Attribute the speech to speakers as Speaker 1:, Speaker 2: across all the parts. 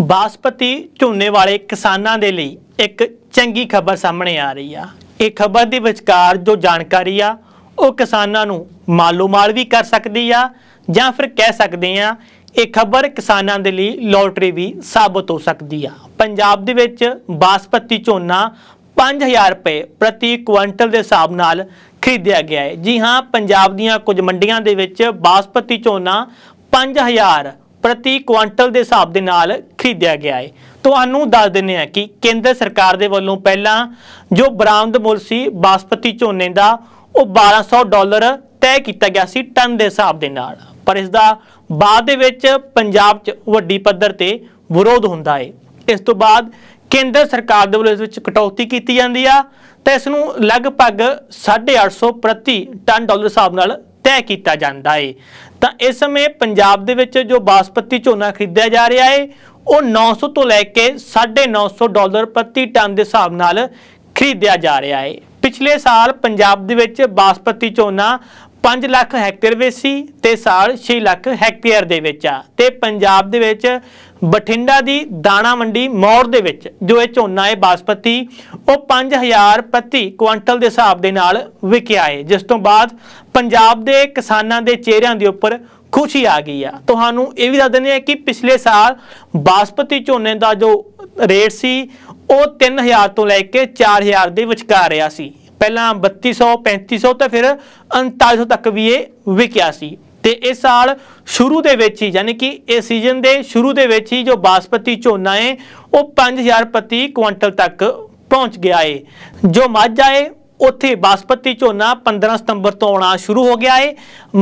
Speaker 1: ਬਾਸਪਤੀ ਝੋਨੇ ਵਾਲੇ ਕਿਸਾਨਾਂ ਦੇ ਲਈ ਇੱਕ ਚੰਗੀ ਖਬਰ ਸਾਹਮਣੇ ਆ ਰਹੀ ਆ ਇਹ ਖਬਰ ਦੇ ਵਿਚਕਾਰ ਜੋ ਜਾਣਕਾਰੀ ਆ ਉਹ ਕਿਸਾਨਾਂ ਨੂੰ ਮਾਲੂਮਾਲ ਵੀ ਕਰ ਸਕਦੀ ਆ ਜਾਂ ਫਿਰ ਕਹਿ ਸਕਦੇ ਆ ਇਹ ਖਬਰ ਕਿਸਾਨਾਂ ਦੇ ਲਈ ਲੋਟਰੀ ਵੀ ਸਾਬਤ ਹੋ ਸਕਦੀ ਆ ਪੰਜਾਬ ਦੇ ਵਿੱਚ ਬਾਸਪਤੀ ਝੋਨਾ 5000 ਰੁਪਏ ਪ੍ਰਤੀ ਕੁਇੰਟਲ ਦੇ ਹਿਸਾਬ ਨਾਲ ਖਰੀਦਿਆ ਗਿਆ ਹੈ ਜੀ ਹਾਂ ਪੰਜਾਬ ਦੀਆਂ ਕੁਝ ਮੰਡੀਆਂ ਦੇ ਵਿੱਚ ਬਾਸਪਤੀ ਝੋਨਾ 5000 ਪ੍ਰਤੀ ਕੁਇੰਟਲ ਦੇ ਹਿਸਾਬ ਦੇ ਨਾਲ ਖਰੀਦਿਆ ਗਿਆ ਹੈ ਤੁਹਾਨੂੰ ਦੱਸ ਦਿੰਨੇ ਆ ਕਿ ਕੇਂਦਰ ਸਰਕਾਰ ਦੇ ਵੱਲੋਂ ਪਹਿਲਾਂ ਜੋ ਬਰਾਮਦ ਮੁੱਲ ਸੀ ਬਾਸਪਤੀ ਝੋਨੇ ਦਾ ਉਹ 1200 ਡਾਲਰ ਤੈਅ ਕੀਤਾ ਗਿਆ ਸੀ ਟਨ ਦੇ ਹਿਸਾਬ ਦੇ ਨਾਲ ਪਰ ਇਸ ਦਾ ਬਾਅਦ ਦੇ ਵਿੱਚ ਪੰਜਾਬ 'ਚ ਵੱਡੀ ਪੱਧਰ ਤੇ ਵਿਰੋਧ ਹੁੰਦਾ ਹੈ ਇਸ ਤੋਂ ਬਾਅਦ ਕੇਂਦਰ ਸਰਕਾਰ ਦੇ ਵੱਲੋਂ ਇਸ ਵਿੱਚ ਕਟੌਤੀ ਕੀਤੀ ਜਾਂਦੀ ਆ ਤੇ ਇਸ ਨੂੰ ਲਗਭਗ 850 ਪ੍ਰਤੀ ਟਨ ਡਾਲਰ ਹਿਸਾਬ ਨਾਲ ਤੈਅ ਕੀਤਾ ਜਾਂਦਾ ਹੈ ਤਾਂ ਇਸ ਸਮੇਂ ਪੰਜਾਬ ਦੇ ਵਿੱਚ ਜੋ ਬਾਸਪਤੀ ਝੋਨਾ ਖਰੀਦਿਆ ਜਾ ਰਿਹਾ ਹੈ ਉਹ 900 ਤੋਂ ਲੈ ਕੇ 950 ਡਾਲਰ ਪ੍ਰਤੀ ਟਨ ਦੇ ਹਿਸਾਬ ਨਾਲ ਖਰੀਦਿਆ ਜਾ ਰਿਹਾ ਹੈ ਪਿਛਲੇ ਸਾਲ ਪੰਜਾਬ ਦੇ ਵਿੱਚ ਬਾਸਪਤੀ ਝੋਨਾ 5 ਲੱਖ ਹੈਕਟੇਅਰ ਵਿੱਚ ਸੀ ਤੇ ਸਾਲ 6 ਲੱਖ ਹੈਕਟੇਅਰ ਦੇ ਵਿੱਚ ਆ ਤੇ ਪੰਜਾਬ ਦੇ ਵਿੱਚ ਬਠਿੰਡਾ ਦੀ ਦਾਣਾ ਮੰਡੀ ਮੌੜ ਦੇ ਵਿੱਚ ਜੋ ਇਹ ਝੋਨਾ ਹੈ ਬਾਸਪਤੀ ਉਹ 5000 ਪ੍ਰਤੀ ਕੁਇੰਟਲ ਦੇ ਹਿਸਾਬ ਦੇ ਨਾਲ ਵਿਕਿਆ ਹੈ ਜਿਸ ਤੋਂ ਬਾਅਦ ਪੰਜਾਬ ਦੇ ਕਿਸਾਨਾਂ ਦੇ ਚਿਹਰਿਆਂ ਦੇ ਉੱਪਰ ਖੁਸ਼ੀ ਆ ਗਈ ਆ ਤੁਹਾਨੂੰ ਇਹ ਵੀ ਦੱਸ ਦਿੰਦੇ ਆ ਕਿ ਪਿਛਲੇ ਸਾਲ ਬਾਸਪਤੀ ਝੋਨੇ ਦਾ ਜੋ ਰੇਟ ਸੀ ਉਹ 3000 ਤੋਂ ਲੈ ਕੇ 4000 ਦੇ ਵਿਚਕਾਰ ਰਿਹਾ ਸੀ ਪਹਿਲਾਂ 3200 3500 ਤੇ ਫਿਰ 3900 ਤੱਕ ਵੀ ਇਹ ਵਿਕਿਆ ਸੀ ਤੇ ਇਸ ਸਾਲ ਸ਼ੁਰੂ ਦੇ ਵਿੱਚ ਹੀ ਯਾਨੀ ਕਿ ਇਸ ਸੀਜ਼ਨ ਦੇ ਸ਼ੁਰੂ ਦੇ ਵਿੱਚ ਹੀ ਜੋ ਬਾਸਪਤੀ ਝੋਨਾ ਹੈ ਉਹ 5000 ਪ੍ਰਤੀ ਕੁਇੰਟਲ ਤੱਕ ਪਹੁੰਚ ਗਿਆ ਹੈ ਜੋ ਮੱਝ ਆਏ ਉੱਥੇ ਬਾਸਪਤੀ ਝੋਨਾ 15 ਸਤੰਬਰ ਤੋਂ ਆਉਣਾ ਸ਼ੁਰੂ ਹੋ ਗਿਆ ਹੈ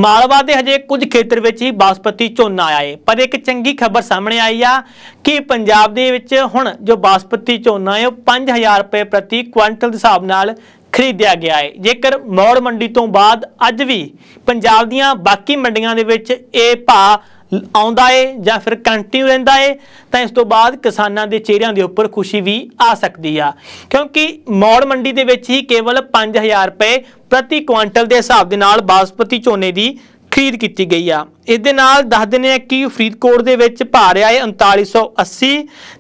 Speaker 1: ਮਾਲਵਾ ਦੇ ਹਜੇ ਕੁਝ ਖੇਤਰ ਵਿੱਚ ਹੀ ਬਾਸਪਤੀ ਝੋਨਾ ਆਇਆ ਪਰ ਇੱਕ ਚੰਗੀ ਖਬਰ ਸਾਹਮਣੇ ਆਈ ਆ ਕਿ ਪੰਜਾਬ ਦੇ ਵਿੱਚ ਹੁਣ ਜੋ ਬਾਸਪਤੀ ਝੋਨਾ ਹੈ ਉਹ 5000 ਰੁਪਏ ਪ੍ਰਤੀ ਕੁਇੰਟਲ ਦੇ ਹਿਸਾਬ ਨਾਲ ਖਰੀਦਿਆ ਗਿਆ ਹੈ ਜੇਕਰ ਮੌੜ ਮੰਡੀ ਤੋਂ ਬਾਅਦ ਅੱਜ ਵੀ ਪੰਜਾਬ ਦੀਆਂ ਬਾਕੀ ਮੰਡੀਆਂ ਦੇ ਵਿੱਚ ਇਹ ਭਾਅ ਆਉਂਦਾ ਏ ਜਾਂ ਫਿਰ ਕੰਟੀਨਿਊ ਰਹਿੰਦਾ ਏ ਤਾਂ ਇਸ ਤੋਂ ਬਾਅਦ ਕਿਸਾਨਾਂ ਦੇ ਚਿਹਰਿਆਂ ਦੇ ਉੱਪਰ ਖੁਸ਼ੀ ਵੀ ਆ ਸਕਦੀ ਆ ਕਿਉਂਕਿ ਮੌੜ ਮੰਡੀ ਦੇ ਵਿੱਚ ਹੀ ਕੇਵਲ 5000 ਰੁਪਏ ਪ੍ਰਤੀ ਕੁਇੰਟਲ ਦੇ ਹਿਸਾਬ ਦੇ ਨਾਲ ਬਾਸਪਤੀ ਝੋਨੇ ਦੀ ਖਰੀਦ ਕੀਤੀ ਗਈ ਆ ਇਸ ਦੇ ਨਾਲ ਦੱਸ ਦਿੰਦੇ ਆ ਕਿ ਫਰੀਦਕੋਟ ਦੇ ਵਿੱਚ ਭਾਅ ਰਿਹਾ ਏ 3980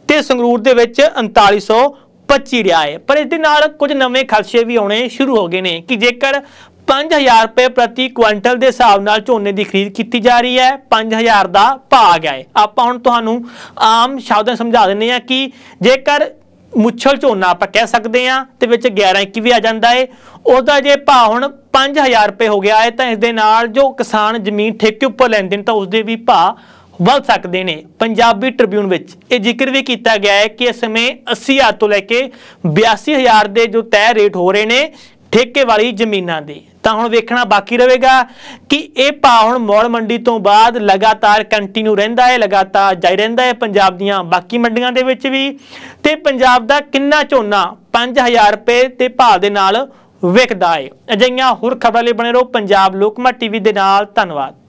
Speaker 1: ਤੇ ਸੰਗਰੂਰ ਦੇ ਵਿੱਚ 3900 ਪੱਚੀ ਰਿਹਾ ਹੈ ਪਰ ਇਸ ਦੇ ਨਾਲ ਕੁਝ ਨਵੇਂ ਖਰਚੇ ਵੀ ਆਉਣੇ ਸ਼ੁਰੂ ਹੋ ਗਏ ਨੇ ਕਿ ਜੇਕਰ 5000 ਰੁਪਏ ਪ੍ਰਤੀ ਕੁਇੰਟਲ ਦੇ ਹਿਸਾਬ ਨਾਲ ਝੋਨੇ ਦੀ ਖਰੀਦ ਕੀਤੀ ਜਾ ਰਹੀ ਹੈ 5000 ਦਾ ਭਾਗ ਹੈ ਆਪਾਂ ਹੁਣ ਤੁਹਾਨੂੰ ਆਮ ਸ਼ਬਦਾਂ ਸਮਝਾ ਦਿੰਨੇ ਆ ਕਿ ਜੇਕਰ ਮੁੱਛਲ ਝੋਨਾ ਆਪਾਂ ਕਹਿ ਸਕਦੇ ਆ ਤੇ ਵਿੱਚ 11 21 ਵੀ ਆ ਜਾਂਦਾ ਹੈ ਉਹਦਾ ਜੇ ਭਾਅ ਹੁਣ 5000 ਰੁਪਏ ਹੋ ਗਿਆ ਹੈ ਤਾਂ ਇਸ ਦੇ ਨਾਲ ਜੋ ਕਿਸਾਨ ਜ਼ਮੀਨ ਠੇਕੇ ਉੱਪਰ ਲੈਂਦੇ ਨੇ ਤਾਂ ਉਸ ਦੇ ਵੀ ਭਾਅ ਵੱਲ ਸਕਦੇ ਨੇ ਪੰਜਾਬੀ ਟ੍ਰਿਬਿਊਨ ਵਿੱਚ ਇਹ ਜ਼ਿਕਰ ਵੀ ਕੀਤਾ ਗਿਆ ਹੈ ਕਿ ਇਸ ਸਮੇਂ 80000 ਤੋਂ ਲੈ ਕੇ 82000 ਦੇ ਜੋ ਤੈਅ ਰੇਟ ਹੋ ਰਹੇ ਨੇ ਠੇਕੇ ਵਾਲੀ ਜ਼ਮੀਨਾਂ ਦੇ ਤਾਂ ਹੁਣ ਵੇਖਣਾ ਬਾਕੀ ਰਹੇਗਾ ਕਿ ਇਹ ਭਾਅ ਹੁਣ ਮੌੜ ਮੰਡੀ ਤੋਂ ਬਾਅਦ ਲਗਾਤਾਰ ਕੰਟੀਨਿਊ ਰਹਿੰਦਾ ਹੈ ਲਗਾਤਾਰ ਜਾਰੀ ਰਹਿੰਦਾ ਹੈ ਪੰਜਾਬ ਦੀਆਂ ਬਾਕੀ ਮੰਡੀਆਂ ਦੇ ਵਿੱਚ ਵੀ ਤੇ ਪੰਜਾਬ ਦਾ ਕਿੰਨਾ ਝੋਨਾ 5000 ਰੁਪਏ ਤੇ ਭਾਅ ਦੇ ਨਾਲ ਵਿਕਦਾ ਹੈ ਅਜਿਹੀਆਂ ਹੋਰ ਖਬਰਾਂ ਲਈ ਬਣੇ ਰਹੋ ਪੰਜਾਬ ਲੋਕਮਾ ਟੀਵੀ ਦੇ ਨਾਲ ਧੰਨਵਾਦ